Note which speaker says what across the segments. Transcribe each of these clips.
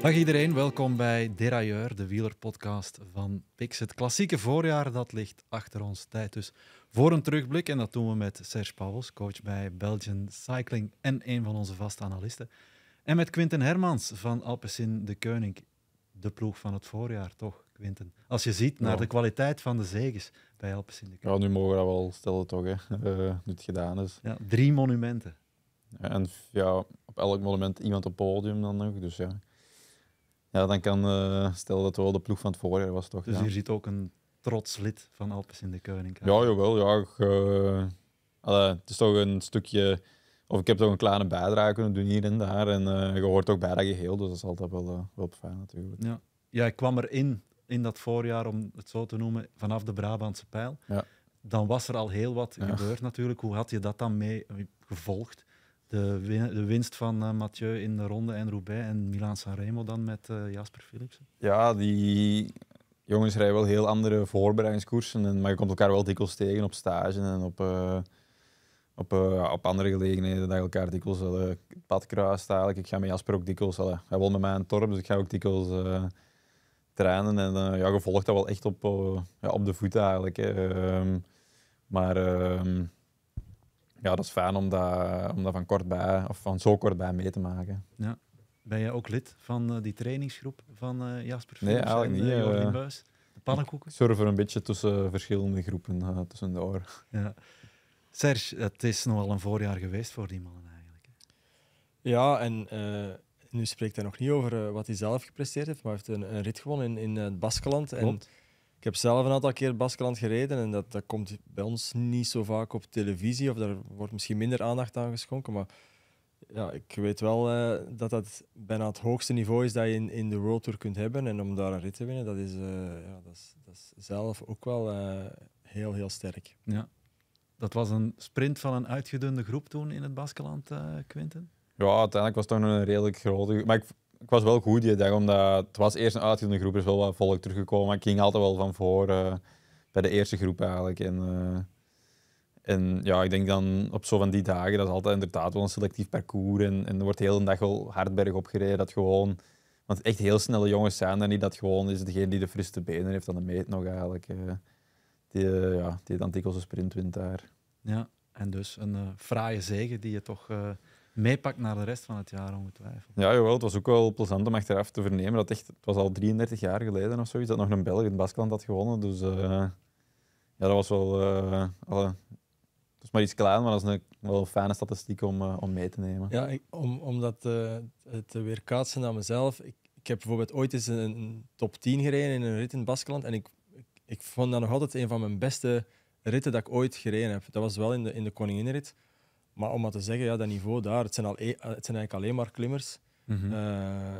Speaker 1: Dag iedereen, welkom bij Derailleur, de wielerpodcast van Pix. Het klassieke voorjaar dat ligt achter ons tijd dus voor een terugblik. En dat doen we met Serge Pauwels, coach bij Belgian Cycling en een van onze vaste analisten. En met Quinten Hermans van Alpecin de Keuning. De ploeg van het voorjaar, toch, Quinten? Als je ziet naar de kwaliteit van de zegens bij Alpecin
Speaker 2: de Keuning. Ja, nu mogen we dat wel stellen, toch? Hè? Uh, het gedaan is. Ja, drie monumenten. en ja, op elk monument iemand op podium dan nog. Dus ja, ja, dan kan, eh, stel dat wel de ploeg van het voorjaar was, toch? Dus ja. hier zit
Speaker 1: ook een trots lid van Alpes in de Koninkrijk. Ja,
Speaker 2: jawel. Ja, uh, het is toch een stukje... Of ik heb toch een kleine bijdrage kunnen doen hier en daar. En eh, je hoort ook bij dat geheel, dus dat is altijd wel, wel fijn natuurlijk.
Speaker 1: Ja. ja, ik kwam erin, in dat voorjaar, om het zo te noemen, vanaf de Brabantse pijl. Ja. Dan was er al heel wat gebeurd natuurlijk. Hoe had je dat dan mee gevolgd? de, winst van eh, Mathieu in de ronde en Roubaix en Milaan-San Remo dan met eh, Jasper Philipsen?
Speaker 2: Ja, die jongens rijden wel heel andere voorbereidingskoersen, en, maar je komt elkaar wel dikwijls tegen op stage en op, eh, op, op andere gelegenheden dat je elkaar dikwijls uh, het pad kruist eigenlijk. Ik ga met Jasper ook dikwijls, uh, hij wil met mij een torp, dus ik ga ook dikwijls trainen en ja, je volgt dat wel echt op, ja, op de voet eigenlijk. Ehm, maar ehm, ja, dat is fijn om dat, om dat van kort bij, of van zo kort bij mee te maken.
Speaker 1: Ja. Ben je ook lid van eh, die trainingsgroep van eh, Jasper Philips Nee, eigenlijk en,
Speaker 2: niet. Eh, de pannenkoeken? Zorg voor een beetje tussen verschillende groepen tussen de oren. Ja.
Speaker 1: Serge, het is nogal een voorjaar geweest voor die mannen eigenlijk.
Speaker 3: Ja, en nu spreekt hij nog niet over wat hij zelf gepresteerd heeft, maar hij heeft een, een rit gewonnen in, in het Baskeland. Klopt. En ik heb zelf een aantal keer Baskeland gereden en dat, dat komt bij ons niet zo vaak op televisie of daar wordt misschien minder aandacht aan geschonken. Maar ja, ik weet wel eh, dat dat bijna het hoogste niveau is dat je in, in de World Tour kunt hebben. En om daar een rit te winnen, dat is, eh, ja, dat is, dat is zelf ook wel eh, heel, heel sterk. Ja. Dat
Speaker 1: was een sprint van een uitgedunde groep toen in het Baskeland, Quinten?
Speaker 2: Ja, uiteindelijk was het toch een redelijk grote. Maar ik, ik was wel goed, die dag omdat het was eerst een uitgilde groep, er is wel wat volk teruggekomen, ik ging altijd wel van voor eh, bij de eerste groep eigenlijk. En, eh, en ja, ik denk dan op zo van die dagen, dat is altijd inderdaad wel een selectief parcours en, en er wordt de hele dag wel hard opgereden, dat gewoon... Want echt heel snelle jongens zijn er niet, dat gewoon is degene die de frisse benen heeft aan de meet nog eigenlijk. Uh, die, ja, die dan dikwijls een sprint wint daar.
Speaker 1: Ja, en dus een fraaie zege die je toch meepakt naar de rest van het jaar,
Speaker 2: ongetwijfeld. Ja, jawel, het was ook wel plezant om achteraf te vernemen dat echt, het was al 33 jaar geleden of zoiets, dat nog een Belg in Baskeland had gewonnen. Dus eh, ja, dat was wel. Uh, alle, het is maar iets klein, maar dat is een wel fijne statistiek om, eh, om mee te nemen. Ja,
Speaker 3: om, om dat te, te weerkaatsen naar mezelf. Ik, ik heb bijvoorbeeld ooit eens een, top 10 gereden in een rit in Baskeland. En ik, ik, ik, vond dat nog altijd een van mijn beste ritten dat ik ooit gereden heb. Dat was wel in de, in de Koninginrit. Maar om maar te zeggen, ja, dat niveau daar, het zijn, al, e- eh, het zijn eigenlijk alleen maar klimmers. Mhm. Eh,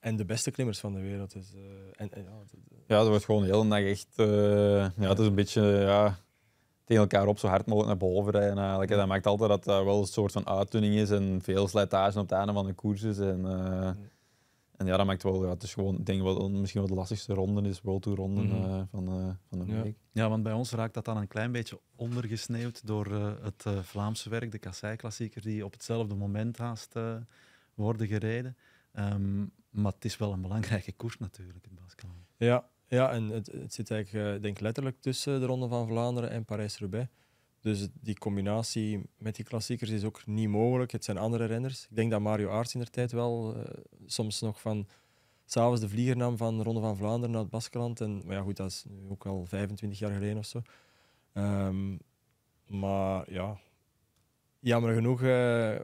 Speaker 3: en de beste klimmers van de wereld. Dus, eh, en,
Speaker 2: ja, dat, wordt gewoon heel dag echt. Uh, ja, het is een beetje ja, tegen elkaar op zo hard mogelijk naar boven rijden. Eigenlijk. dat maakt altijd dat dat wel een soort van uitdunning is en veel slijtage op het einde van de koers En, en ja, dat maakt wel, ja, het is gewoon, denk wel, misschien wel de lastigste ronde is World Tour ronden mhm. eh, van, eh, van de week.
Speaker 1: Ja, want bij ons raakt dat dan een klein beetje ondergesneeuwd door eh, het Vlaamse werk, de Kassei-klassieker, die op hetzelfde moment haast worden gereden. Ehm, maar het is wel een belangrijke koers natuurlijk, in
Speaker 3: Baskeland. Ja, ja, en het, het zit eigenlijk, denk letterlijk tussen de Ronde van Vlaanderen en Parijs-Roubaix. Dus die combinatie met die klassiekers is ook niet mogelijk. Het zijn andere renners. Ik denk dat Mario Aarts in de tijd wel eh, soms nog van s'avonds de vlieger nam van Ronde van Vlaanderen naar het Baskeland. En, maar ja, goed, dat is nu ook al 25 jaar geleden of zo. Ehm, maar ja, jammer genoeg eh,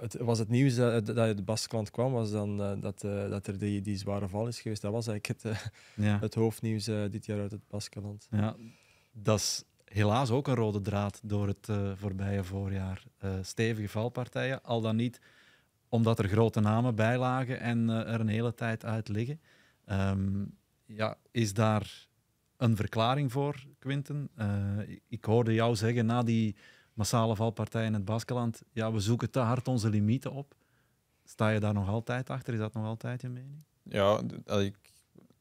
Speaker 3: het, was het nieuws dat, dat uit het Baskeland kwam, was dan eh, dat, dat er die, die zware val is geweest. Dat was eigenlijk het, het hoofdnieuws dit jaar uit het Baskeland.
Speaker 1: Ja, dat is helaas ook een rode draad door het eh, voorbije voorjaar. Eh, stevige valpartijen, al dan niet omdat er grote namen bij lagen en eh, er een hele tijd uit liggen. Ehm, ja, is daar een verklaring voor, Quinten? ik hoorde jou zeggen na die massale valpartijen in het Baskeland, ja, we zoeken te hard onze limieten op. Sta je daar nog altijd achter? Is dat nog altijd je mening?
Speaker 2: Ja, ik,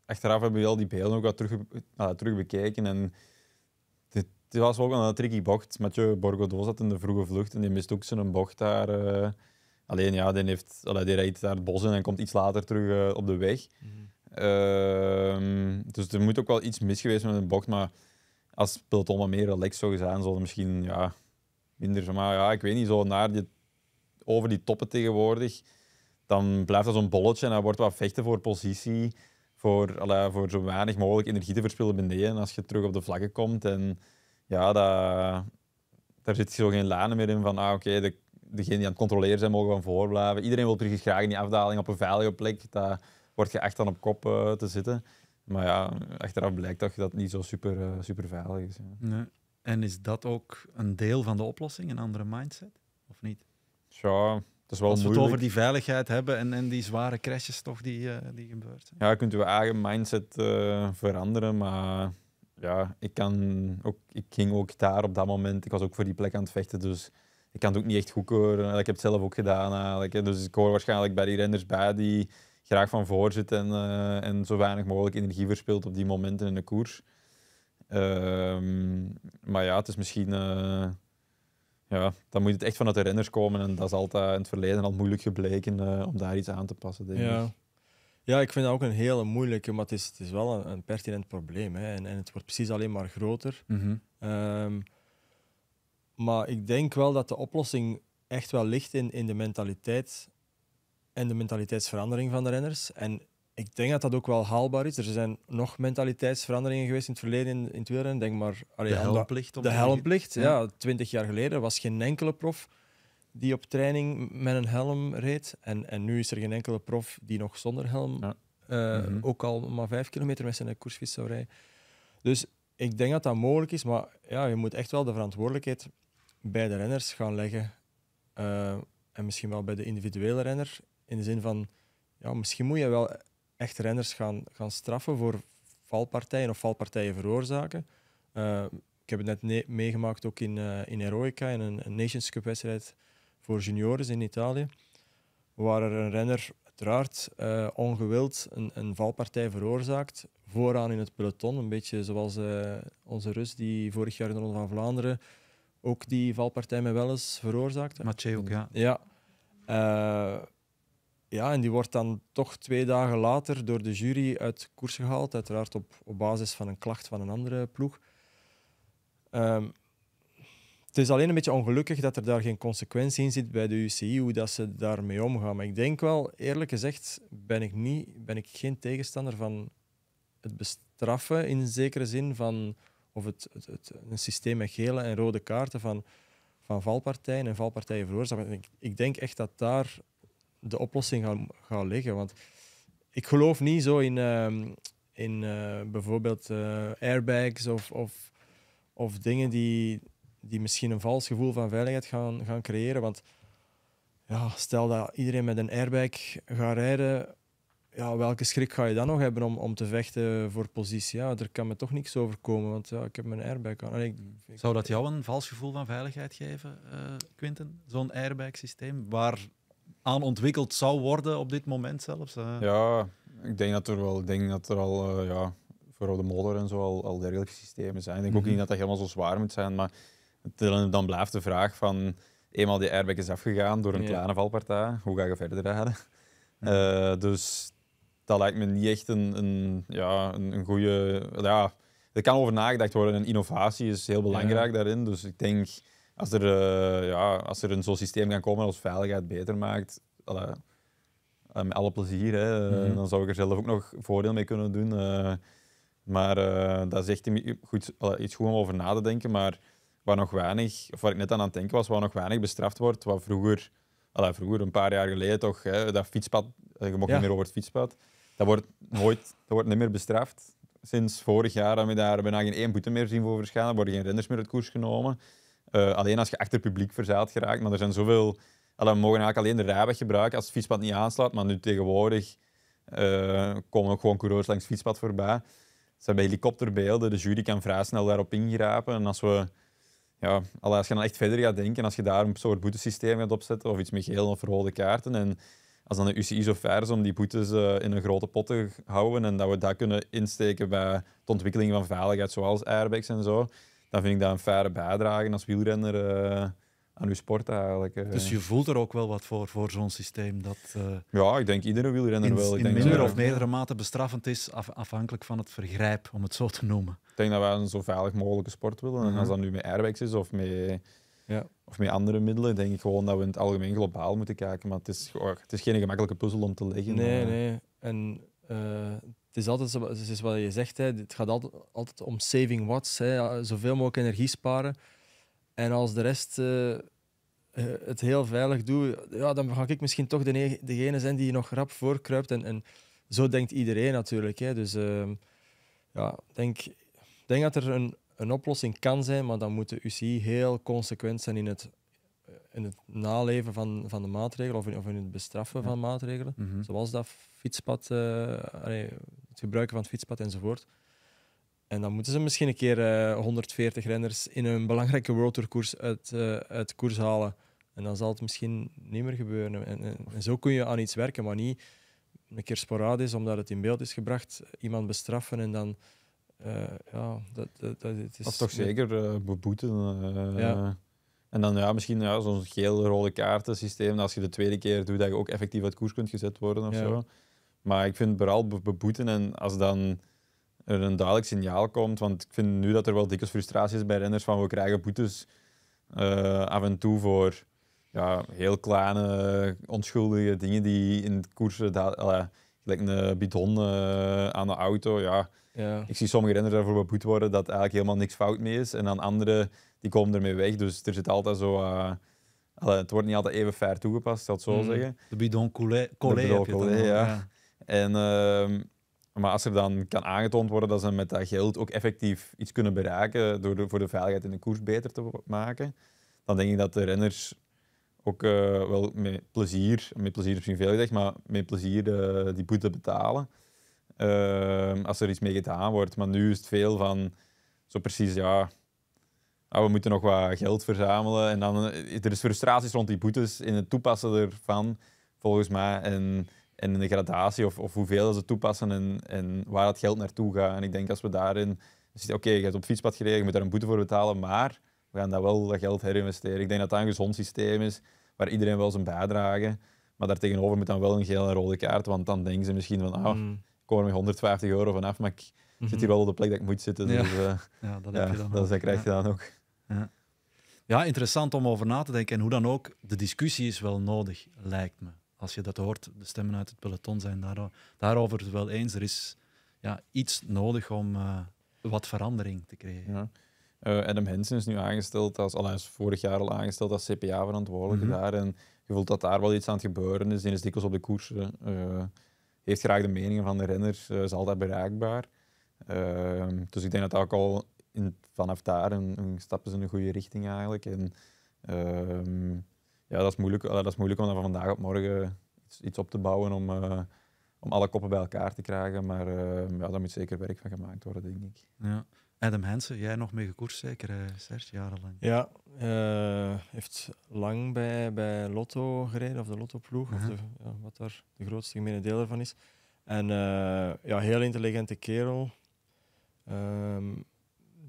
Speaker 2: achteraf hebben we al die beelden ook wat terug, nou, terug bekeken. En het was ook een tricky bocht. Mathieu Borgodo zat in de vroege vlucht en die mist ook zijn bocht daar. Eh. alleen ja, die, heeft, allee, die rijdt daar het bos in en komt iets later terug eh, op de weg. Mhm. Ehm, dus er moet ook wel iets mis geweest met een bocht. Maar als peloton wat meer relaxed zou zijn, zouden misschien ja, minder. Maar ja, ik weet niet, zo naar die, over die toppen tegenwoordig, dan blijft dat zo'n bolletje en dan wordt wat vechten voor positie voor, voor zo weinig mogelijk energie te verspillen beneden als je terug op de vlakken komt. En ja, daar zit zo geen lanen meer in van, ah, oké, de, degenen die aan het controleren zijn mogen van voorblijven. Iedereen wil precies graag in die afdaling op een veilige plek. Daar word je echt dan op kop eh, te zitten. Maar ja, achteraf blijkt toch dat niet zo super, eh, super veilig is. Ja. Nee. En is dat ook een deel van de oplossing,
Speaker 1: een andere mindset? Of niet?
Speaker 2: Ja, dat is wel Als we het over die
Speaker 1: veiligheid hebben en, en die zware crashes toch die, eh, die gebeuren.
Speaker 2: Ja, kunt u eigen mindset veranderen, maar ja, ik, kan ook, ik ging ook daar op dat moment. Ik was ook voor die plek aan het vechten. Dus ik kan het ook niet echt goed horen. Ik heb het zelf ook gedaan. Eigenlijk. Dus ik hoor waarschijnlijk bij die renners bij die graag van voor zit en, eh, en zo weinig mogelijk energie verspilt op die momenten in de koers. Ehm, maar ja, het is misschien. Eh, ja, dan moet het echt vanuit de renners komen. En dat is altijd in het verleden al moeilijk gebleken eh, om daar iets aan te passen, denk ik. Ja.
Speaker 3: Ja, ik vind dat ook een hele moeilijke, maar het is, het is wel een, pertinent probleem. Hè. En, en, het wordt precies alleen maar groter. Mhm. Ehm, maar ik denk wel dat de oplossing echt wel ligt in, in de mentaliteit en de mentaliteitsverandering van de renners. En ik denk dat dat ook wel haalbaar is. Er zijn nog mentaliteitsveranderingen geweest in het verleden in, in het wielrennen. Denk maar... Allee, de helmplicht. De helmplicht, ja. Twintig jaar geleden was geen enkele prof die op training met een helm reed. En, en nu is er geen enkele prof die nog zonder helm eh, mhm. ook al maar vijf kilometer met zijn koersfiets zou rijden. Dus ik denk dat dat mogelijk is, maar ja, je moet echt wel de verantwoordelijkheid bij de renners gaan leggen. Eh, en misschien wel bij de individuele renner. In de zin van, ja, misschien moet je wel echt renners gaan, gaan straffen voor valpartijen of valpartijen veroorzaken. Eh, ik heb het net meegemaakt ook in, uh, in Heroica, in een, een Nations Cup wedstrijd voor juniores in Italië, waar er een renner uiteraard eh, ongewild een, een, valpartij veroorzaakt, vooraan in het peloton, een beetje zoals eh, onze Rus die vorig jaar in de Ronde van Vlaanderen ook die valpartij met eens veroorzaakte. Mathieu ook, ja. Ja. Eh, ja, en die wordt dan toch twee dagen later door de jury uit koers gehaald, uiteraard op, op basis van een klacht van een andere ploeg. Ehm, het is alleen een beetje ongelukkig dat er daar geen consequentie in zit bij de UCI, hoe dat ze daarmee omgaan. Maar ik denk wel, eerlijk gezegd, ben ik, niet, ben ik geen tegenstander van het bestraffen in zekere zin van, of het, het, een systeem met gele en rode kaarten van, van valpartijen en valpartijen veroorzaken. Ik, denk echt dat daar de oplossing gaat, liggen. Want ik geloof niet zo in, ehm, in eh, bijvoorbeeld eh, airbags of, of, of dingen die die misschien een vals gevoel van veiligheid gaan, gaan creëren. Want ja, stel dat iedereen met een airbag gaat rijden, ja, welke schrik ga je dan nog hebben om, om te vechten voor positie? Ja, er kan me toch niks overkomen, want ja, ik heb mijn airbag aan. Zou dat
Speaker 1: jou een vals gevoel van veiligheid geven, eh, Quinten? Zo'n airbag-systeem waar aan ontwikkeld zou worden op dit moment zelfs? Eh?
Speaker 2: Ja, ik denk dat er wel, ik denk dat er al eh, ja, voor de modder en zo al, al dergelijke systemen zijn. Ik denk ook mhm. niet dat dat helemaal zo zwaar moet zijn, maar eh, dan blijft de vraag van, eenmaal die airbag is afgegaan door een kleine valpartij, hoe ga je verder rijden? Eh, dus dat lijkt me niet echt een, een ja, een, een goede... Ja, er kan over nagedacht worden en innovatie is heel belangrijk daarin. Dus ik denk, als er, eh, ja, als er een zo'n systeem kan komen dat ons veiligheid beter maakt, met alle plezier, hè, mhm. dan zou ik er zelf ook nog voordeel mee kunnen doen. maar dat is echt goed, iets goed om over na te denken. Maar waar nog weinig, of waar ik net aan aan het denken was, waar nog weinig bestraft wordt, wat vroeger, vroeger een paar jaar geleden toch, hè, dat fietspad, eh, je mocht niet meer over het fietspad, dat wordt nooit, dat wordt niet meer bestraft. Sinds vorig jaar hebben we daar bijna geen één boete meer zien voor verschijnen, worden geen renders meer uit koers genomen. Eh, alleen als je achter publiek verzeild geraakt, maar er zijn zoveel, we mogen eigenlijk alleen de rijweg gebruiken als het fietspad niet aanslaat, maar nu tegenwoordig eh, komen ook gewoon coureurs langs het fietspad voorbij. Ze hebben helikopterbeelden, de jury kan vrij snel daarop ingrijpen. En als we ja, als je dan echt verder gaat denken, als je daar een soort boetesysteem gaat opzetten of iets met geel of rode kaarten en als dan de UCI zo fair is om die boetes eh, in een grote pot te houden en dat we dat kunnen insteken bij de ontwikkeling van veiligheid zoals airbags en zo, dan vind ik dat een fijne bijdrage als wielrenner. Eh, aan sport eigenlijk. Dus je voelt er ook wel wat voor, voor zo'n systeem? Dat, eh, ja, ik denk iedere wielrenner wel. Ik in denk minder of meerdere
Speaker 1: mate bestraffend is, afhankelijk van het vergrijp, om het zo te noemen.
Speaker 2: Ik denk dat wij een zo veilig mogelijke sport willen. En als mhm. dat nu met airbags is of met, ja. of met andere middelen, denk ik gewoon dat we in het algemeen globaal moeten kijken. Maar het is, het is geen gemakkelijke puzzel om te leggen. Nee, eh.
Speaker 3: nee. En eh, het is altijd het is wat je zegt, hè. het gaat altijd, altijd om saving watts, hè. zoveel mogelijk energie sparen. En als de rest eh, eh, het heel veilig doet, ja, dan ga ik misschien toch degene zijn die nog rap voorkruipt. En, en zo denkt iedereen natuurlijk. Hè. Dus ehm, ja, ik denk, denk dat er een, een oplossing kan zijn, maar dan moet de UCI heel consequent zijn in het, in het naleven van, van de maatregelen of in, of in het bestraffen van maatregelen. Mhm. Zoals dat fietspad, eh, het gebruiken van het fietspad enzovoort. En dan moeten ze misschien een keer 140 eh, renners in een belangrijke World Tour koers uit, eh, uit koers halen. En dan zal het misschien niet meer gebeuren. En, en, zo kun je aan iets werken, maar niet een keer sporadisch, omdat het in beeld is gebracht, iemand bestraffen en dan. Eh, ja, dat, dat, is. toch zeker
Speaker 2: beboeten. En dan ja, misschien ja, zo'n geel-rode kaartensysteem. Als je de tweede keer doet, dat je ook effectief uit koers kunt gezet worden of zo. Maar ik vind vooral beboeten en als dan er een duidelijk signaal komt. Want ik vind nu dat er wel dikwijls frustratie is bij renners van we krijgen boetes eh, af en toe voor ja, heel kleine, onschuldige dingen die in de koersen, eh, gelijk een eh, bidon aan de auto. Ja. ja. Ik zie sommige renners daarvoor beboet worden dat eigenlijk helemaal niks fout mee is. En dan anderen die komen ermee weg. Dus er zit altijd zo. Allee, het wordt niet altijd even fair toegepast, zal ik zo mm. zeggen. De bidon collé. De ja. En ehm, maar als er dan kan aangetoond worden dat ze met dat geld ook effectief iets kunnen bereiken door de, voor de veiligheid in de koers beter te maken, dan denk ik dat de renners ook eh, wel met plezier, met plezier misschien veel gezegd, maar met plezier eh, die boete betalen ehm, als er iets mee gedaan wordt. Maar nu is het veel van zo precies, ja, ah, we moeten nog wat geld verzamelen. En dan, eh, er is frustraties rond die boetes in het toepassen ervan, volgens mij. En en de gradatie of, of hoeveel ze toepassen en, en waar dat geld naartoe gaat. En ik denk als we daarin oké, je hebt op fietspad gereden, je moet daar een boete voor betalen, maar we gaan dat wel dat geld herinvesteren. Ik denk dat dat een gezond systeem is, waar iedereen wel zijn bijdrage, maar daartegenover moet dan wel een gele en rode kaart, want dan denken ze misschien van, ah, mm. ik kom er met 150 euro vanaf, maar ik zit hier mhm. wel op de plek dat ik moet zitten. Dus, ja. Eh, ja, dat, heb je dan dat, dat krijg je dan ook.
Speaker 1: Ja, interessant om over na te denken. En hoe dan ook, de discussie is wel nodig, lijkt me als je dat hoort, de stemmen uit het peloton zijn daar, daarover wel eens. Er is ja, iets nodig om eh, wat verandering te krijgen. Ja.
Speaker 2: Uh, Adam Hensen is nu aangesteld als, al is vorig jaar al aangesteld als CPA-verantwoordelijke mhm. daar. En je voelt dat daar wel iets aan het gebeuren is. Die is dikwijls op de koers. Eh, heeft graag de meningen van de renners, is altijd bereikbaar. Ehm, dus ik denk dat ook al vanaf daar een, een stap is in de goede richting eigenlijk. En, ehm, ja, dat is moeilijk, eh, dat is moeilijk om van vandaag op morgen iets, iets op te bouwen om, eh, om alle koppen bij elkaar te krijgen. Maar eh, ja, daar moet zeker werk van gemaakt worden, denk ik.
Speaker 1: Ja. Adam Hensen, jij nog mee gekoerst zeker, Serge, jarenlang? Ja,
Speaker 3: uh, heeft lang bij, bij Lotto gereden, of de Lotto-ploeg, of mhm. de, ja, wat daar de grootste gemene deel van is. En ja, heel intelligente kerel. Ehm,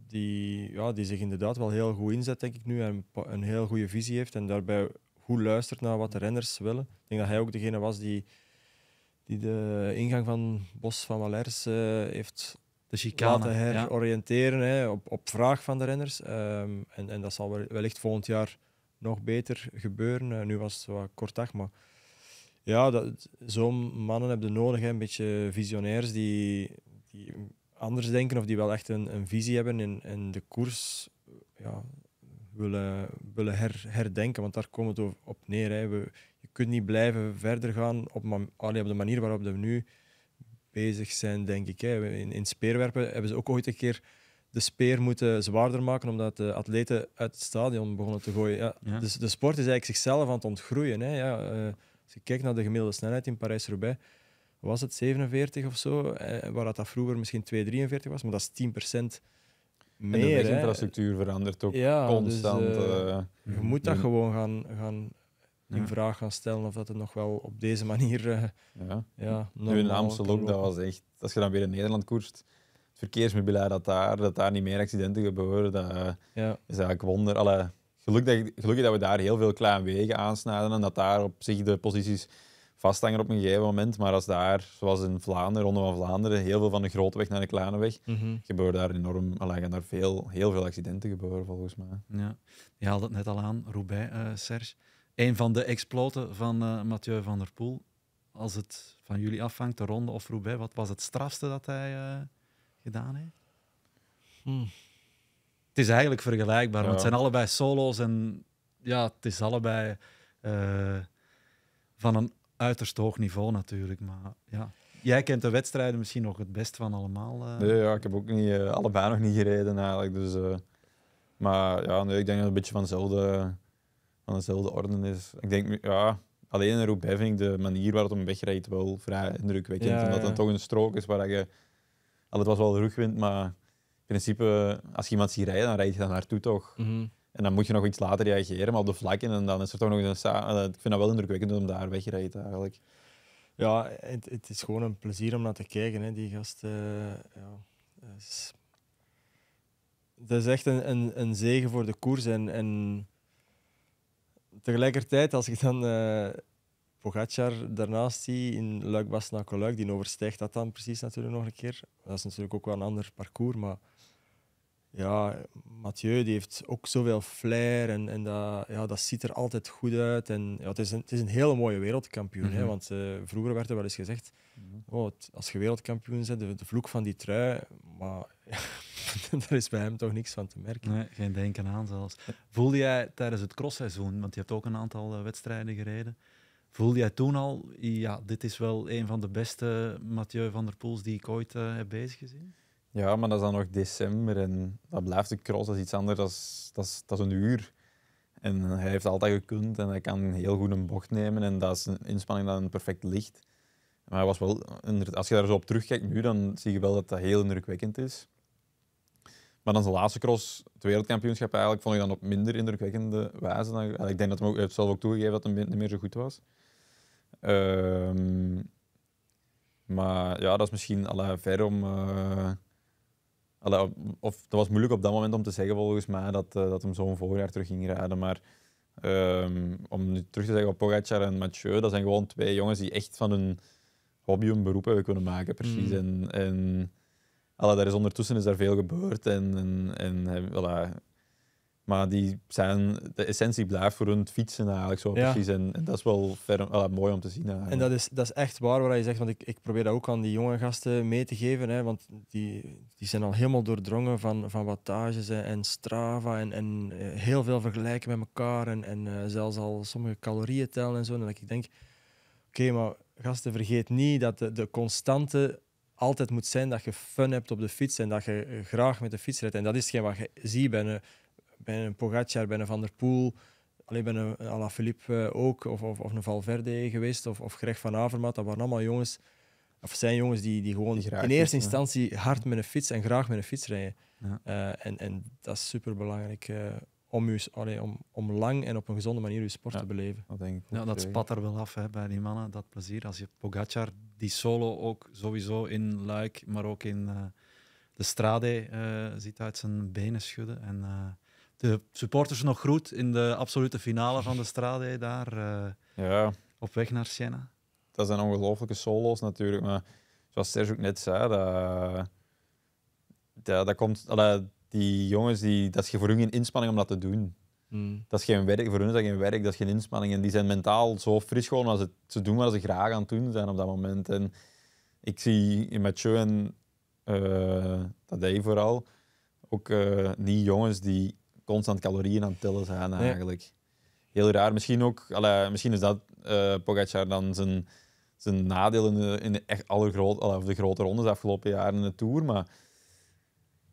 Speaker 3: die, ja, die zich inderdaad wel heel goed inzet, denk ik nu, en een heel goede visie heeft. En daarbij goed luistert naar wat de renners willen. Ik denk dat hij ook degene was die, die de ingang van Bos van Valers eh, heeft de chicane, heroriënteren hè, op, op vraag van de renners. Ehm, en, en dat zal wellicht volgend jaar nog beter gebeuren. Eh, nu was het wat dag, maar ja, zo'n mannen hebben nodig. een beetje visionairs die, die anders denken of die wel echt een, een visie hebben in in de koers ja, willen, willen her, herdenken. Want daar komt het op neer. Hè. We, je kunt niet blijven verder gaan op, op de manier waarop we nu bezig zijn, denk ik. Hè. In, speerwerpen hebben ze ook ooit een keer de speer moeten zwaarder maken omdat de atleten uit het stadion begonnen te gooien. Ja. Dus de sport is eigenlijk zichzelf aan het ontgroeien. Hè. Ja, eh, als je kijkt naar de gemiddelde snelheid in Parijs-Roubaix, was het 47 of zo, eh, waar dat vroeger misschien 2,43 was, maar dat is 10% en de infrastructuur verandert ook dus, constant. Eh, eh, je moet dat gewoon gaan, gaan in vraag gaan stellen of dat het nog wel op deze manier. Uh, ja. Ja, nu in Amsterdam ook, dat was
Speaker 2: echt. Als je dan weer in Nederland koerst, het verkeersmeubilair dat daar, dat daar niet meer accidenten gebeuren, dat ja. is eigenlijk wonder. Alle, gelukkig, dat, gelukkig dat we daar heel veel kleine wegen aansnijden en dat daar op zich de posities vasthanger op een gegeven moment. Maar als daar, zoals in Vlaanderen, ronde van Vlaanderen, heel veel van de grote weg naar de kleine weg, mhm. gebeuren daar enorm, allee, gaan daar veel, heel veel accidenten gebeuren volgens mij.
Speaker 1: Ja, je haalde het net al aan, Roubaix, uh, Serge. Een van de exploten van uh, Mathieu van der Poel. Als het van jullie afhangt, de ronde of Roubaix, wat was het strafste dat hij eh, gedaan heeft? Hmm. Het is eigenlijk vergelijkbaar, want het zijn allebei solo's en ja, het is allebei van een uiterst hoog niveau natuurlijk. Maar ja. Jij kent de wedstrijden misschien nog het best van allemaal. Eh. Nee,
Speaker 2: ja, ik heb ook niet, eh, allebei nog niet gereden eigenlijk. Dus, eh, maar ja, ik denk dat het een beetje van dezelfde, van dezelfde orde is. Ik denk, ja, alleen in Roubaix vind de manier waarop het om wegrijdt wel vrij indrukwekkend. Ja, ja. Omdat het toch een strook is waar je... Al, het was wel rugwind, maar in principe, als je iemand ziet rijden, dan rijd je daar naartoe toch. Mhm. En dan moet je nog iets later reageren, maar op de vlakken. En dan is er toch nog een... Eh, ik vind dat wel indrukwekkend om daar wegrijdt eigenlijk.
Speaker 3: Ja, het, is gewoon een plezier om naar te kijken. Hè. Die gast... Eh, ja, Dat is echt een, een, een zegen voor de koers. En, en tegelijkertijd, als ik dan uh, daarnaast zie in luik bassenaken die overstijgt dat dan precies natuurlijk nog een keer. Dat is natuurlijk ook wel een ander parcours, maar ja, Mathieu die heeft ook zoveel flair en, en dat, ja, dat ziet er altijd goed uit. En, ja, het, is een, het is een hele mooie wereldkampioen. hè, mhm. want eh, vroeger werd er wel eens gezegd, mhm. oh, als je wereldkampioen bent, de, de, vloek van die trui. Maar daar is bij hem toch niks van te merken. Nee, geen denken aan zelfs.
Speaker 1: Voelde jij tijdens het crossseizoen, want je hebt ook een aantal eh, wedstrijden gereden, voelde jij toen al, ja, dit is wel een van de beste Mathieu van der Poels die ik ooit eh, heb bezig gezien?
Speaker 2: Ja, maar dat is dan nog december en dat blijft de cross, dat is iets anders, dat is, dat is, dat een uur. En hij heeft altijd gekund en hij kan heel goed een bocht nemen en dat is een inspanning dat een perfect ligt. Maar hij was wel, als je daar zo op terugkijkt nu, dan zie je wel dat dat heel indrukwekkend is. Maar dan zijn laatste cross, het wereldkampioenschap, eigenlijk vond ik dan op minder indrukwekkende wijze. Dan, ik denk dat hij het zelf ook toegegeven dat hij niet meer zo goed was. Ehm, maar ja, dat is misschien al ver om... Eh, Allee, of, dat was moeilijk op dat moment om te zeggen volgens mij dat, eh, dat hem zo'n voorjaar terug ging raden Maar ehm, om nu terug te zeggen op Pogacar en Mathieu, dat zijn gewoon twee jongens die echt van hun hobby hun beroep hebben kunnen maken, precies. Mm. En, en daar is ondertussen is daar veel gebeurd en, en, en eh, voilà, maar die zijn, de essentie blijft voor hun fietsen eigenlijk zo precies. En, dat is wel ver, ah, mooi om te zien. En dat
Speaker 3: is, dat is echt waar wat je zegt, want ik, ik probeer dat ook aan die jonge gasten mee te geven. Hè, want die, die zijn al helemaal doordrongen van, van wattages en, strava en, en eh, heel veel vergelijken met elkaar. En, en eh, zelfs al sommige calorieën tellen en zo. En dat ik denk, oké, maar gasten, vergeet niet dat de, de constante altijd moet zijn dat je fun hebt op de fiets en dat je eh, graag met de fiets rijdt. En dat is hetgeen wat je ziet bij een bij een Pogacar, bij een Van der Poel, alleen bij een Alaphilippe eh, ook, of, of, of een Valverde geweest, of, of Greg van Avermaet. Dat waren allemaal jongens, of zijn jongens die, die gewoon in eerste instantie hard met een fiets en graag met een fiets rijden. Eh, en, en dat is super belangrijk. Eh, om, je, allee, om, om lang en op een gezonde manier je sport te beleven. Dat, denk ik ja, dat spat er wel af hè, bij die mannen,
Speaker 1: dat plezier. Als je Pogacar, die solo ook sowieso in Luik, maar ook in de Strade ziet uit zijn benen schudden. En de supporters nog groet in de absolute finale van de Strade daar. Eh, ja. Op weg naar Siena.
Speaker 2: Dat zijn ongelooflijke solo's natuurlijk. Maar zoals Serge ook net zei, dat, dat, komt, allee, die jongens, die, dat is voor hun geen inspanning om dat te doen. Hmm. Dat is geen werk, voor hun is dat geen werk, dat is geen inspanning. En die zijn mentaal zo fris gewoon, als het, ze doen wat ze graag aan het doen zijn op dat moment. En ik zie in Mathieu en uh, Tadej vooral ook uh, niet jongens die constant calorieën aan het tellen zijn eigenlijk. Heel raar. Misschien, ook, allee, misschien is dat uh, Pogacar dan zijn, zijn nadeel in de, in echt alle groot, allee, de grote rondes de afgelopen jaren in de Tour. Maar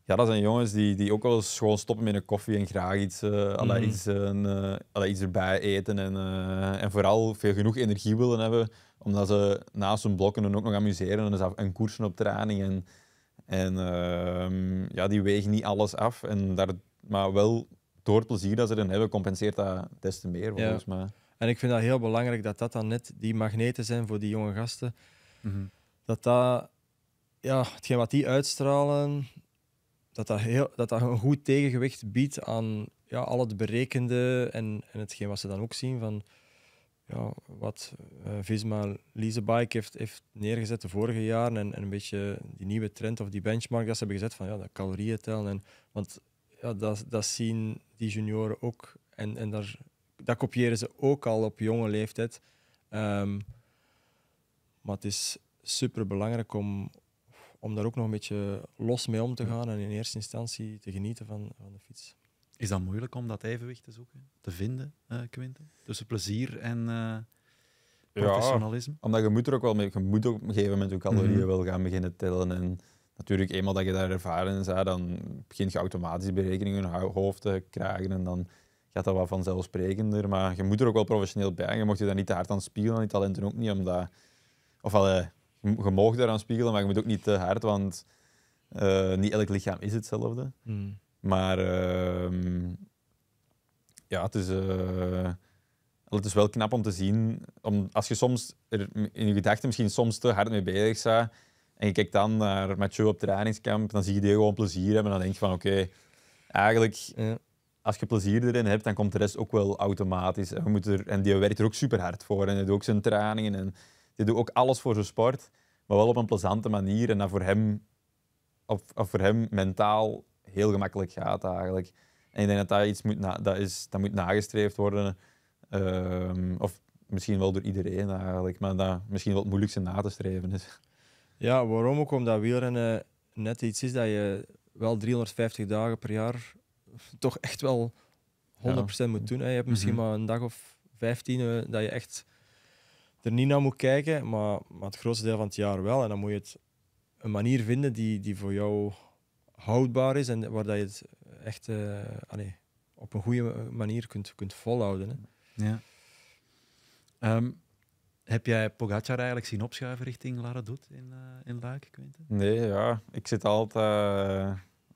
Speaker 2: ja, dat zijn jongens die, die ook wel eens gewoon stoppen met een koffie en graag iets, eh, allee, mm. iets, eh, allee, iets erbij eten. En, en vooral veel genoeg energie willen hebben, omdat ze naast hun blokken hun ook nog amuseren en, dus en koersen op training. En, en ehm, ja, die wegen niet alles af. En daar maar wel door het plezier dat ze erin hebben, compenseert dat des te meer volgens mij.
Speaker 3: En ik vind dat heel belangrijk dat dat dan net die magneten zijn voor die jonge gasten. Mm Dat dat, ja, hetgeen wat die uitstralen, dat dat, heel, dat dat een goed tegengewicht biedt aan ja, al het berekende en, en hetgeen wat ze dan ook zien van ja, wat eh, Visma Leasebike heeft, heeft neergezet de vorige jaren en, en, een beetje die nieuwe trend of die benchmark dat ze hebben gezet van ja, dat calorieën tellen. En, want ja, dat, dat zien die junioren ook. En, en daar, dat kopiëren ze ook al op jonge leeftijd. Ehm, maar het is super belangrijk om, om daar ook nog een beetje los mee om te gaan en in eerste instantie te genieten van, van de fiets. Is dat moeilijk om dat evenwicht te zoeken, te vinden, uh, Tussen plezier en uh, professionalisme?
Speaker 2: omdat je moet er ook wel mee, je moet op een gegeven moment ook calorieën mm wel gaan beginnen tellen en natuurlijk, eenmaal dat je daar ervaren is, dan begint je automatisch berekeningen in je hoofd te krijgen en dan gaat dat wat vanzelfsprekender. Maar je moet er ook wel professioneel bij. Je mocht je daar niet te hard aan spiegelen, die talenten ook niet, omdat... Ofwel, eh, je, je mag daar aan spiegelen, maar je moet ook niet te hard, want eh, niet elk lichaam is hetzelfde. Hmm. Maar ehm, ja, het is, eh, het is wel knap om te zien. Om, als je soms er in je gedachten misschien soms te hard mee bezig bent, en je kijkt dan naar Mathieu op trainingskamp, dan zie je die gewoon plezier hebben. En dan denk je van oké, eigenlijk als je plezier erin hebt, dan komt de rest ook wel automatisch. En, er, en die werkt er ook super hard voor. En hij doet ook zijn trainingen en die doet ook alles voor zijn sport. Maar wel op een plezante manier. En dat voor hem, of, of voor hem mentaal heel gemakkelijk gaat eigenlijk. En ik denk dat dat iets moet, dat is, dat moet nagestreefd worden. Ehm, of misschien wel door iedereen eigenlijk, maar dat misschien wel het moeilijkste na te streven is.
Speaker 3: Ja, waarom ook? Omdat wielrennen net iets is dat je wel 350 dagen per jaar toch echt wel 100% moet doen. Je hebt misschien mhm. maar een dag of 15 eh, dat je echt er niet naar moet kijken, maar, maar het grootste deel van het jaar wel. En dan moet je het een manier vinden die, die voor jou houdbaar is en waar dat je het echt uh, op een goede manier kunt, kunt volhouden. Ja. Ehm, heb jij
Speaker 1: Pogacar eigenlijk zien opschuiven richting Lara Doet in, uh, in Luik,
Speaker 2: Nee, ja. Ik zit altijd... Eh,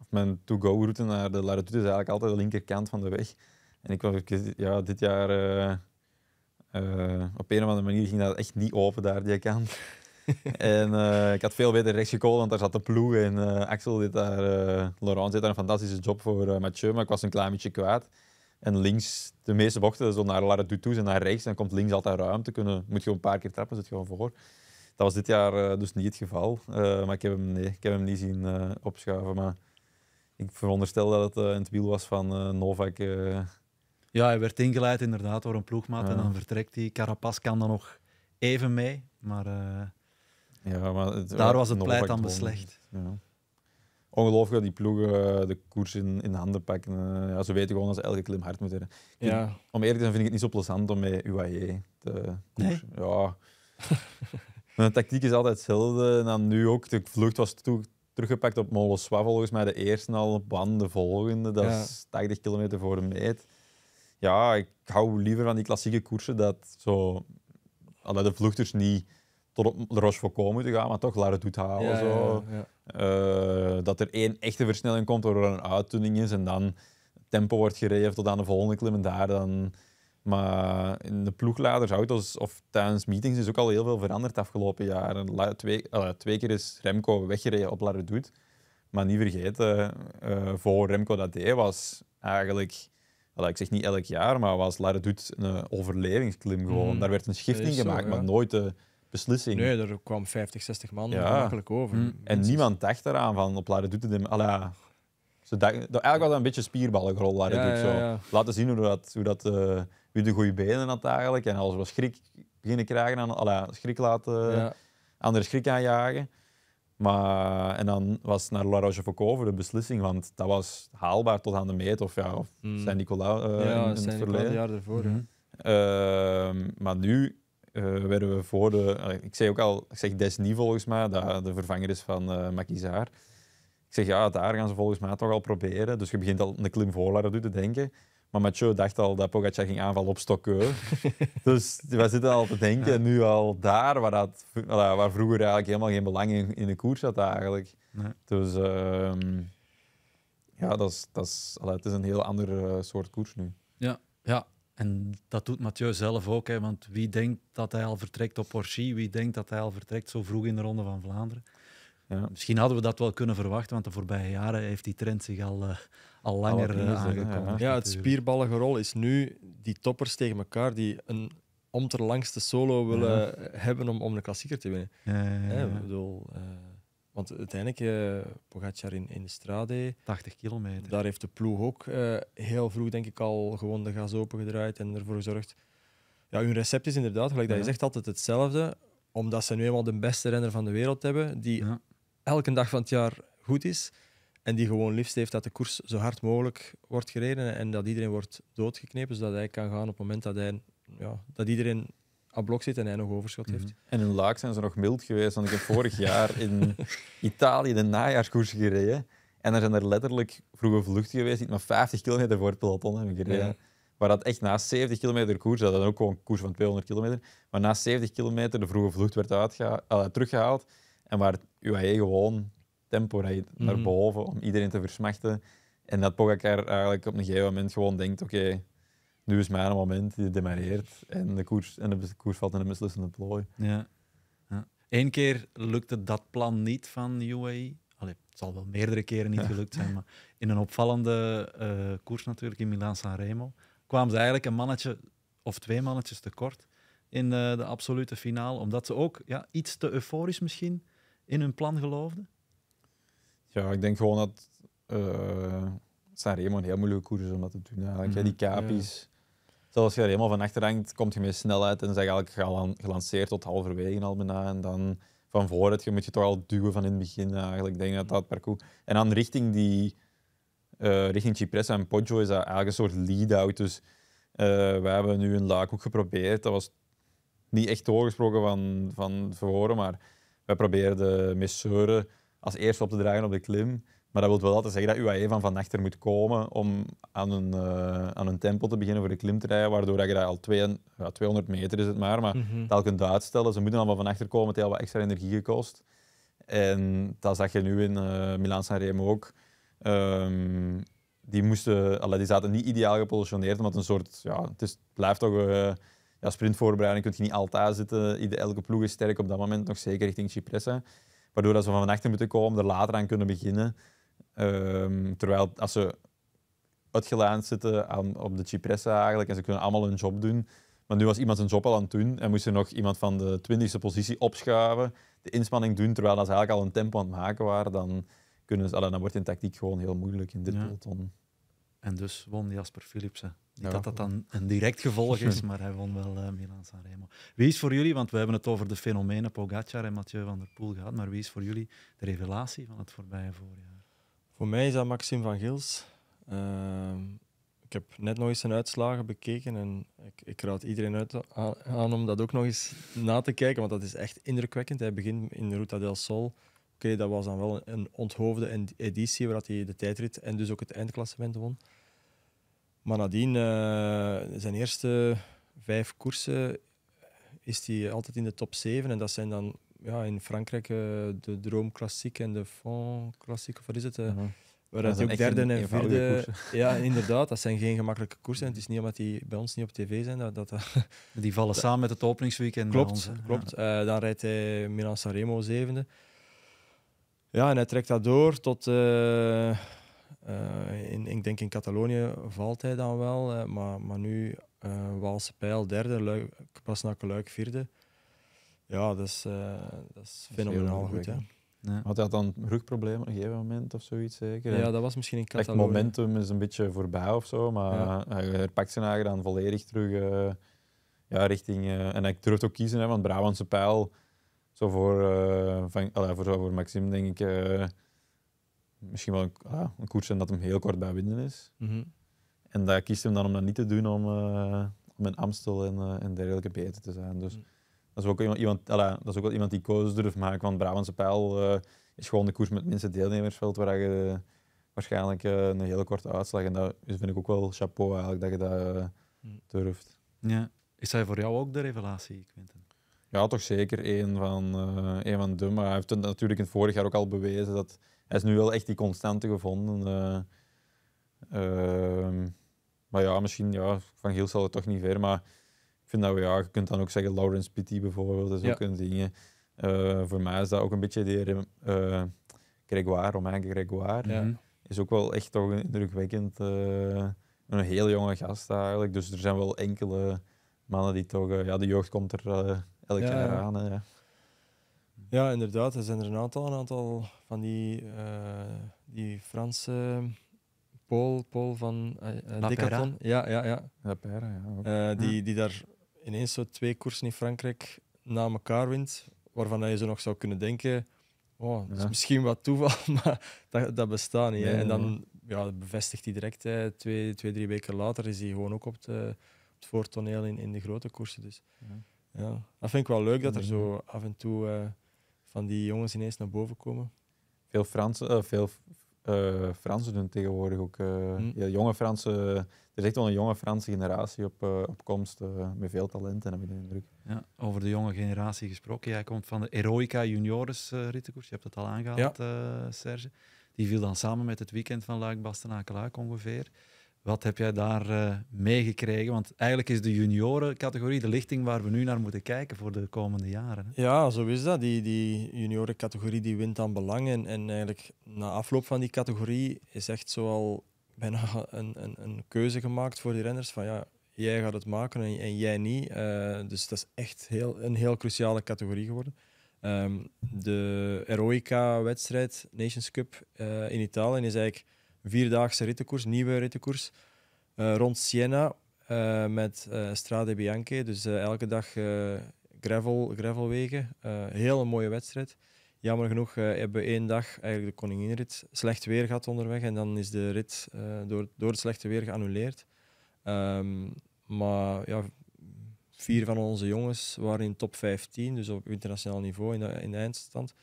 Speaker 2: mijn to-go-route naar de Lara Doet is eigenlijk altijd de linkerkant van de weg. En ik was ja, dit jaar... Eh, op een of andere manier ging dat echt niet open daar, die kant. en ik had veel beter rechts gekozen, want daar zat de ploeg. En Axel deed daar, Laurent zit daar een fantastische job voor Mathieu, maar ik was een klein beetje kwaad. En links, de meeste bochten, zo naar Lara toe en naar rechts, dan komt links altijd ruimte. Kunnen, moet je een paar keer trappen, zit gewoon voor. Dat was dit jaar eh, dus niet het geval. Eh, maar ik heb, hem, nee, ik heb hem niet zien uh, opschuiven. Maar ik veronderstel dat het uh, in het wiel was van Novak.
Speaker 1: Ja, hij werd ingeleid inderdaad door een ploegmaat en dan vertrekt hij. Carapaz kan dan nog even mee, maar,
Speaker 2: ja, maar daar was het Novak pleit dan beslecht. Ja ongelooflijk dat die ploegen eh, de koers in, in handen pakken. Eh, ja, ze weten gewoon dat ze elke klim hard moeten Ja. Om eerlijk te zijn vind ik het niet zo plezant om met UAE te koersen. Ja. Mijn tactiek is altijd hetzelfde. En dan nu ook, de vlucht was teruggepakt op Molosswa volgens mij. De eerste al, Ban de volgende. Dat is 80 kilometer voor de meet. Ja, ik hou liever van die klassieke koersen dat zo... de vluchters niet tot op de Rochefoucauld moeten gaan, maar toch laten doet halen. zo. Ja, eh, dat er één echte versnelling komt waardoor er een uittuning is en dan tempo wordt gereden tot aan de volgende klim en daar dan... Maar in de ploegladers, auto's of tijdens meetings is ook al heel veel veranderd de afgelopen jaren. Twee, eh, twee keer is Remco weggereden op Laredoet. Maar niet vergeten, eh, voor Remco dat deed was eigenlijk, ik zeg niet elk jaar, maar was Laredoet een overlevingsklim gewoon. Mm. daar werd een schifting gemaakt, maar nooit beslissing. Nee,
Speaker 3: er kwam 50, 60 man makkelijk over. Hm.
Speaker 2: En niemand dacht eraan van op Lara doet het Alla. Ze eigenlijk was dat een beetje spierballenrol, Lara ja, doet zo. Laten zien hoe dat, hoe dat eh, wie de goede benen had eigenlijk. En als we schrik beginnen krijgen, aan, alla, schrik laten, andere schrik aanjagen. Maar, en dan was naar La Rochefoucauld de beslissing, want dat was haalbaar tot aan de meet of, ja, of mm. Saint-Nicolas eh, ja, in, het verleden. jaar ervoor. Ehm, maar nu uh, werden we voor de. ik zei ook al, ik zeg Desni volgens mij, dat de vervanger is van uh, Ik zeg ja, daar gaan ze volgens mij toch al proberen. Dus je begint al een klim voor te denken. Maar Mathieu dacht al dat Pogacar ging aanvallen op Stokkeu. dus we zitten al te denken, nu al daar, waar, dat, waar vroeger eigenlijk helemaal geen belang in, de koers had eigenlijk. Dus ehm, ja, dat is, dat is, het is een heel ander eh, soort koers nu.
Speaker 1: Ja, ja en dat doet Mathieu zelf ook, hè, want wie denkt dat hij al vertrekt op Orchie, wie denkt dat hij al vertrekt zo vroeg in de Ronde van Vlaanderen. Ja. Misschien hadden we dat wel kunnen verwachten, want de voorbije jaren heeft die trend zich al, eh, al
Speaker 3: langer al eh, Ja, het spierballige rol is nu die toppers tegen elkaar die een om solo willen hebben om, om de klassieker te winnen. Ja, ja, ja. Bedoel, eh, want uiteindelijk, uh, Pogacar in, in de strade... 80 kilometer. Daar heeft de ploeg ook eh, heel vroeg, denk ik, al gewoon de gas opengedraaid en ervoor gezorgd... Ja, hun recept is inderdaad, gelijk dat je zegt, altijd hetzelfde. Omdat ze nu eenmaal de beste renner van de wereld hebben, die elke dag van het jaar goed is. En die gewoon liefst heeft dat de koers zo hard mogelijk wordt gereden en dat iedereen wordt doodgeknepen, zodat hij kan gaan op het moment dat, hij, ja, dat iedereen aan blok zit en hij nog overschot heeft. Mhm.
Speaker 2: En in Luik zijn ze nog mild geweest, want ik heb vorig jaar in Italië de najaarskoers gereden. En er zijn er letterlijk vroege vluchten geweest, niet maar 50 kilometer voor het peloton hebben gereden. Ja. Waar dat echt na 70 kilometer koers, dat is ook gewoon een koers van 200 kilometer, maar na 70 kilometer de vroege vlucht werd eh, teruggehaald. En waar UAE gewoon tempo rijdt naar mhm. boven om iedereen te versmachten. En dat Pogacar eigenlijk op een gegeven moment gewoon denkt, oké, nu is maar een moment, Je demareert en de koers, en de koers valt in een beslissende plooi.
Speaker 1: Ja. ja. Eén keer lukte dat plan niet van UAE. E. Allee, het zal wel meerdere keren niet gelukt zijn, maar in een opvallende eh, koers natuurlijk in Milaan-San Remo kwamen ze eigenlijk een mannetje of twee mannetjes tekort in eh, de absolute finale, omdat ze ook ja, iets te euforisch misschien in hun plan geloofden?
Speaker 2: Ja, ik denk gewoon dat uh, eh, Sanremo een heel moeilijke koers is om dat te doen. Mhm. die Capis, Zelfs als je er helemaal van achter hangt, kom je met snelheid en ah, is eigenlijk gelanceerd tot halverwege al bijna. En dan van vooruit, je moet je toch al duwen van in het begin eigenlijk. Denk dat dat parcours. En dan richting die, eh, richting Cipressa en Poggio is dat eigenlijk een soort lead-out. Dus uh, eh, wij hebben nu een luik ook geprobeerd. Dat was niet echt doorgesproken van, van maar wij probeerden Messeuren als eerste op te dragen op de klim. Maar dat wil wel altijd zeggen dat UAE van van achter moet komen om aan een, eh, aan een tempo te beginnen voor de klim waardoor dat je daar al ja, 200 meter is het maar, maar mm -hmm. dat uitstellen. Ze moeten allemaal van achter komen, het heeft wat extra energie gekost. En dat zag je nu in uh, Milaan Sanremo ook. Ehm, die, moesten, allee, die zaten niet ideaal gepositioneerd, omdat een soort, ja, het, is, blijft toch... Uh, ja, sprintvoorbereiding kun je niet altijd zitten. Elke ploeg is sterk op dat moment, nog zeker richting Cipressa. Waardoor dat ze van achter moeten komen, er later aan kunnen beginnen. Ehm, terwijl als ze uitgeleid zitten aan, op de Cipressa eigenlijk en ze kunnen allemaal hun job doen. Maar nu was iemand zijn job al aan het doen en moest er nog iemand van de twintigste positie opschuiven, de inspanning doen, terwijl ze eigenlijk al een tempo aan het maken waren, dan, kunnen ze, dan wordt in tactiek gewoon heel moeilijk in dit ja. peloton. En dus won Jasper Philipsen. Niet dat dat dan een direct gevolg is, maar
Speaker 1: hij won wel uh, Milan Sanremo. Wie is voor jullie, want we hebben het over de fenomenen Pogacar en Mathieu van der Poel gehad, maar wie is voor jullie de revelatie van het voorbije voorjaar?
Speaker 3: Voor mij is dat Maxim van Gils. Ehm, ik heb net nog eens zijn uitslagen bekeken en ik, ik raad iedereen aan om dat ook nog eens na te kijken, want dat is echt indrukwekkend. Hij begint in Ruta del Sol. Oké, dat was dan wel een onthoofde editie waar hij de tijdrit en dus ook het eindklassement won. Maar nadien, uh, zijn eerste vijf koersen, is hij altijd in de top 7 en dat zijn dan ja, in Frankrijk eh, de Droomklassiek en de Fond Klassiek, of wat is het? Uh, Waar hij ook derde en vierde. Ja, inderdaad, dat zijn geen gemakkelijke koersen. het is niet omdat die bij ons niet op tv zijn. Dat, dat, die vallen samen met het openingsweekend. Klopt, klopt. Eh, dan rijdt hij Milan Sanremo zevende. Ja, en hij trekt dat door tot. in, ik denk in Catalonië valt hij dan wel. maar, maar nu Waalse Pijl derde, Luik, Luik vierde. Ja, dat is, eh, dat fenomenaal goed. Hè. Ja. Had hij dan rugproblemen op een gegeven moment of
Speaker 2: zoiets zeker? Ja, dat was misschien een Catalonië. Het momentum is een beetje voorbij of zo, maar hij herpakt zijn eigen dan volledig terug eh, ja, richting... Uh, en hij durft ook kiezen, hè, want Brabantse pijl, zo voor, uh, van, allee, voor, voor denk ik, misschien wel een, ah, een koers zijn dat hem heel kort bij winnen is. Mhm. En daar kiest hem dan om dat niet te doen, om, om in Amstel en, en dergelijke beter te zijn. Dus... Mm dat is ook wel iemand, dat is ook wel iemand die koos durft maken. Want Brabantse Pijl eh, is gewoon de koers met minste deelnemersveld, waar je eh, waarschijnlijk eh, een hele korte uitslag. En dat vind ik ook wel chapeau eigenlijk dat je dat hmm. durft.
Speaker 1: Ja. Is hij voor jou ook de revelatie, Quinten?
Speaker 2: Ja, toch zeker een van, een van de. Maar hij heeft het natuurlijk in het vorig jaar ook al bewezen dat hij is nu wel echt die constante gevonden. Ehm, maar ja, misschien ja, van Giel zal het toch niet ver. Maar vind dat, ja, je kunt dan ook zeggen Lawrence Pitty bijvoorbeeld, dat is ook een ding. Eh, voor mij is dat ook een beetje de uh, eh, Gregoire, Romain Gregoire. Mhm. Is ook wel echt toch indrukwekkend, eh, een heel jonge gast eigenlijk. Dus er zijn wel enkele mannen die toch, ja, de jeugd komt er elk jaar aan.
Speaker 3: ja, inderdaad. Er zijn er een aantal, een aantal van die, die Franse Paul, Paul van uh, Decathlon. Ja, ja, ja. ja. die, die daar ineens zo twee koersen in Frankrijk na elkaar wint, waarvan je zo nog zou kunnen denken, oh, dat is misschien wat toeval, maar dat, dat bestaat niet. En dan ja, bevestigt hij direct, Twee, twee, drie weken later is hij gewoon ook op, de, op het voortoneel in, in de grote koersen. Dus, ja. ja. Dat vind ik wel leuk, dat er zo af en toe eh, van die jongens ineens naar boven komen. Veel, Fransen, uh, veel
Speaker 2: uh, Fransen doen tegenwoordig ook. Eh, hm. jonge Franse, eh, er is echt wel een jonge Franse generatie op, uh, komst met veel talent en heb ik de indruk.
Speaker 1: Ja, over de jonge generatie gesproken. Jij komt van de Heroica Juniores rittenkoers. Je hebt dat al aangehaald, Serge. Die viel dan samen met het weekend van Luik, naar Luik ongeveer. Wat heb jij daar eh, meegekregen? Want eigenlijk is de juniorencategorie de lichting waar we nu naar moeten kijken voor de komende jaren.
Speaker 3: Ja, zo is dat. Die, die juniorencategorie die wint aan belang. En, en eigenlijk na afloop van die categorie is echt zoal bijna een, een, een keuze gemaakt voor die renners. Van ja, jij gaat het maken en, jij niet. Eh, dus dat is echt heel, een heel cruciale categorie geworden. Ehm, de Eroica wedstrijd Nations Cup eh, in Italië, is eigenlijk vierdaagse rittenkoers, nieuwe rittenkoers eh, rond Siena eh, met eh, Strade Bianche. Dus elke dag gravel, gravelwegen. heel een mooie wedstrijd. Jammer genoeg hebben we één dag, eigenlijk de koninginrit, slecht weer gehad onderweg. En dan is de rit door, door het slechte weer geannuleerd. Ehm, maar ja, vier van onze jongens waren in top 15, dus op internationaal niveau in de, in de eindstand.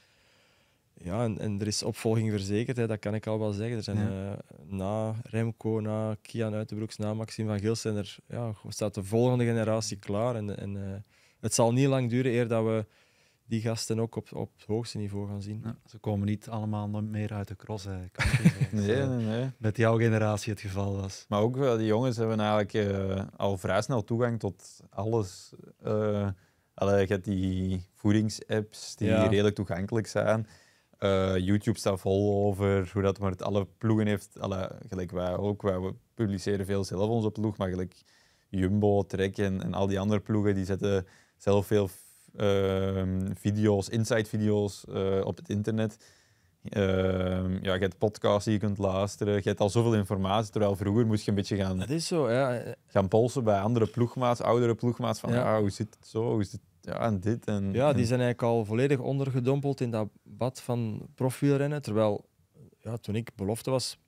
Speaker 3: Ja, en, er is opvolging verzekerd, hè, dat kan ik al wel zeggen. Er zijn, eh, na Remco, na Kian Uitenbroeks, na Maxime van Gils zijn er, ja, staat de volgende generatie klaar. En, en eh, het zal niet lang duren eer dat we die gasten ook op, op het hoogste niveau gaan zien. ze komen niet allemaal meer uit de cross. Hè,
Speaker 2: nee, nee, nee. Met jouw generatie het geval was. Maar ook eh, die jongens hebben eigenlijk al vrij snel toegang tot alles. Allee, je hebt die voedingsapps die redelijk toegankelijk zijn. Eh, YouTube staat vol over hoe dat maar het alle ploegen heeft. Alle, gelijk wij ook, wij we publiceren veel zelf onze ploeg, maar gelijk Jumbo, Trek en, al die andere ploegen die zetten zelf veel ehm, video's, inside video's eh, op het internet. Ehm, ja, je hebt podcasts die je kunt luisteren, je hebt al zoveel informatie, terwijl vroeger moest je een beetje gaan, dat is zo, ja. gaan polsen bij andere ploegmaats, oudere ploegmaats, van ja. Ah,
Speaker 3: hoe zit het zo, hoe
Speaker 2: zit het ja, en dit. En, ja, die zijn
Speaker 3: eigenlijk al volledig ondergedompeld in dat bad van profielrennen. Terwijl ja, toen ik belofte was,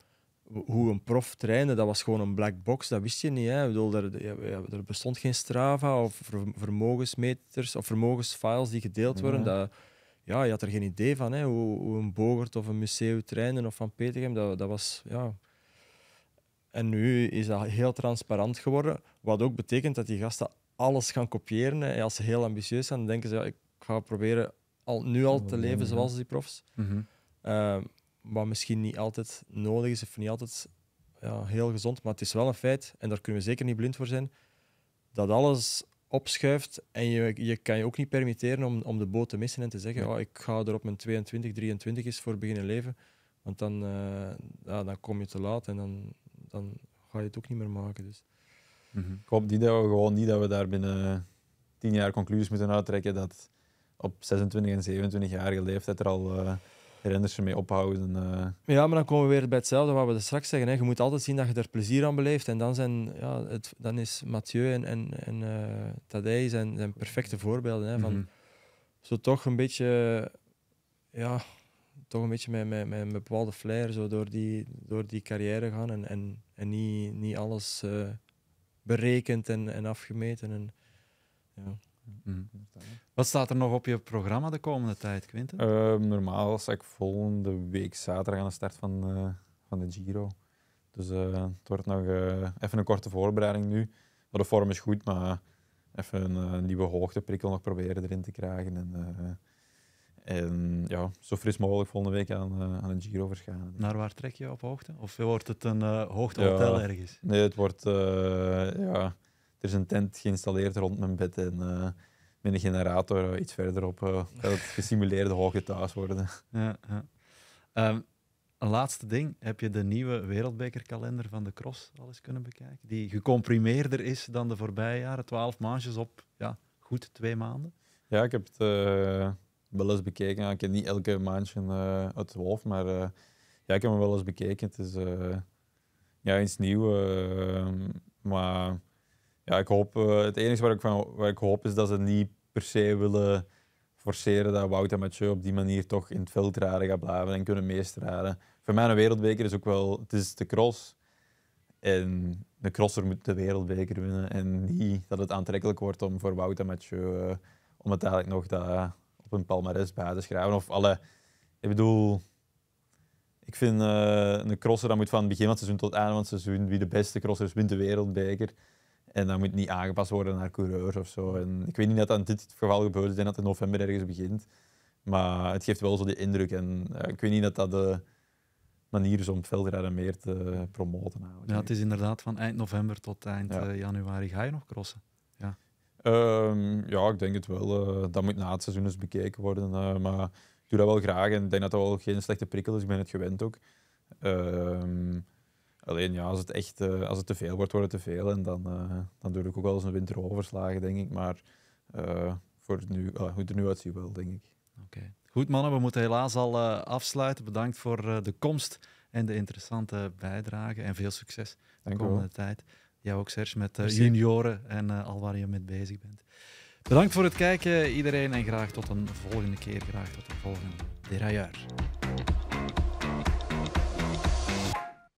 Speaker 3: hoe een prof trainde, dat was gewoon een black box, dat wist je niet. Hè. Ik bedoel, er, er, bestond geen Strava of vermogensmeters of vermogensfiles die gedeeld worden. Dat, ja, je had er geen idee van hè, hoe, hoe een Bogert of een museum trainen of van Petergem. Dat, dat was, ja. En nu is dat heel transparant geworden, wat ook betekent dat die gasten alles gaan kopiëren. En als ze heel ambitieus zijn, dan denken ze, ja, ik ga proberen al, nu al te leven mhm. zoals die profs. Mhm. Ehm, wat misschien niet altijd nodig is of niet altijd ja, heel gezond, maar het is wel een feit, en daar kunnen we zeker niet blind voor zijn, dat alles opschuift en je, je kan je ook niet permitteren om, om de boot te missen en te zeggen, ja. oh, ik ga er op mijn 22, 23 is voor beginnen leven, want dan, eh, ja, dan kom je te laat en dan, dan ga je het ook niet meer maken. Dus. Mhm.
Speaker 2: Ik hoop die dat we gewoon niet dat we daar binnen tien jaar conclusies moeten uittrekken dat op 26 en 27-jarige leeftijd er al uh, eh, mee ophouden. Eh.
Speaker 3: Ja, maar dan komen we weer bij hetzelfde wat we dus straks zeggen. Hè. Je moet altijd zien dat je er plezier aan beleeft. En dan, zijn, ja, het, dan is Mathieu en, en, en eh, Tadej zijn, zijn perfecte voorbeelden. Hè, van mhm. Zo toch een beetje... Ja, toch een beetje met, met, met bepaalde flair zo door, die, door die carrière gaan en, en, en niet, niet alles berekend en, en afgemeten. En, ja. Mm. Wat staat er nog op je
Speaker 2: programma de komende tijd, Quinten? Ehm, normaal sta ik volgende week zaterdag aan de start van, eh, van de Giro. Dus eh, het wordt nog eh, even een korte voorbereiding nu. de vorm is goed, maar even een nieuwe hoogteprikkel nog proberen erin te krijgen. En, en ja, zo fris mogelijk volgende week aan, uh, aan een Giro verschijnen. Dus-
Speaker 1: Naar waar trek je op hoogte?
Speaker 2: Of wordt het een uh, hoogtehotel ergens? Nee, het wordt... Eh, ja, er is een tent geïnstalleerd rond mijn bed en met een generator iets verderop gaat het gesimuleerde hoge thuis worden.
Speaker 1: Ja, ja. Ehm, een laatste ding. Heb je de nieuwe wereldbekerkalender van de cross al eens kunnen bekijken?
Speaker 2: Die gecomprimeerder is
Speaker 1: dan de voorbije jaren. Twaalf maandjes op ja, goed twee maanden.
Speaker 2: Ja, ik heb het wel eens bekeken. ik heb niet elke maandje uh, eh, uit maar eh, ja, ik heb hem wel eens bekeken. Het is eh, ja, iets nieuws. maar ja, ik hoop, het enige waar ik, van, waar ik hoop is dat ze niet per se willen forceren dat Wouter en Mathieu op die manier toch in het veld raden gaat blijven en kunnen meestraden. Voor mij een wereldbeker is ook wel, het is de cross. En de crosser moet de wereldbeker winnen. En niet dat het aantrekkelijk wordt om voor Wouter en Mathieu, het eigenlijk uiteindelijk nog dat op een palmarès bij te schrijven. Of alle, ik bedoel, ik vind eh, een crosser, dat moet van het begin van het seizoen tot het einde van het seizoen, wie de beste crosser is, wint de wereldbeker. En dat moet niet aangepast worden naar coureurs of zo. En ik weet niet dat dat in dit geval gebeurt. Ik dat het in november ergens begint. Maar het geeft wel zo die indruk. En eh, ik weet niet dat dat de manier is om veldrijden meer te promoten.
Speaker 1: Ja, het is inderdaad van eind november tot eind eh, januari
Speaker 2: ga je nog crossen. Ja. Ehm, ja, ik denk het wel. Eh, dat moet na het seizoen eens bekeken worden. Eh, maar ik doe dat wel graag en ik denk dat dat wel geen slechte prikkel is. Ik ben het gewend ook. Ehm, alleen ja, als het echt eh, als het te veel wordt, worden het te veel. En dan, dan doe ik ook wel eens een winter overslagen denk ik. Maar voor nu, hoe het er nu uitziet, wel, denk ik.
Speaker 1: Oké. Goed, mannen, we moeten helaas al afsluiten. Bedankt voor de komst en de interessante bijdrage. En veel succes Dank de komende tijd. Jou ook, Serge, met uh, junioren en eh, al waar je mee bezig bent. Bedankt voor het kijken, iedereen. En graag tot een volgende keer. Graag tot een volgende derailleur.